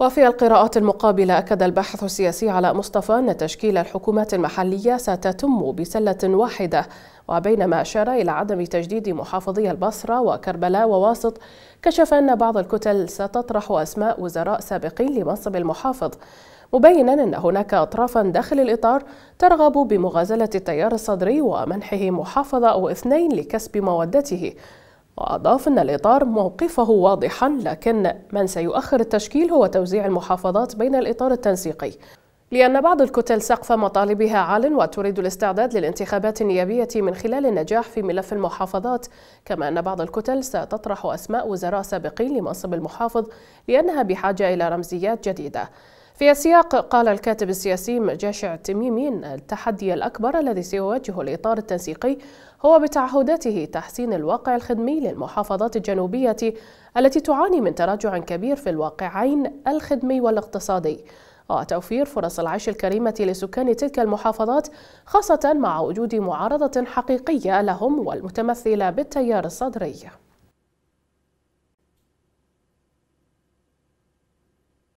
وفي القراءات المقابلة أكد الباحث السياسي علاء مصطفى أن تشكيل الحكومات المحلية ستتم بسلة واحدة وبينما أشار إلى عدم تجديد محافظي البصرة وكربلاء وواسط كشف أن بعض الكتل ستطرح أسماء وزراء سابقين لمنصب المحافظ مبينا أن هناك أطرافا داخل الإطار ترغب بمغازلة التيار الصدري ومنحه محافظة أو اثنين لكسب مودته وأضاف أن الإطار موقفه واضحا لكن من سيؤخر التشكيل هو توزيع المحافظات بين الإطار التنسيقي لأن بعض الكتل سقف مطالبها عال وتريد الاستعداد للانتخابات النيابية من خلال النجاح في ملف المحافظات كما أن بعض الكتل ستطرح أسماء وزراء سابقين لمنصب المحافظ لأنها بحاجة إلى رمزيات جديدة في سياق قال الكاتب السياسي جاشع التميمي ان التحدي الاكبر الذي سيواجهه الاطار التنسيقي هو بتعهداته تحسين الواقع الخدمي للمحافظات الجنوبيه التي تعاني من تراجع كبير في الواقعين الخدمي والاقتصادي وتوفير فرص العيش الكريمة لسكان تلك المحافظات خاصة مع وجود معارضة حقيقية لهم والمتمثلة بالتيار الصدري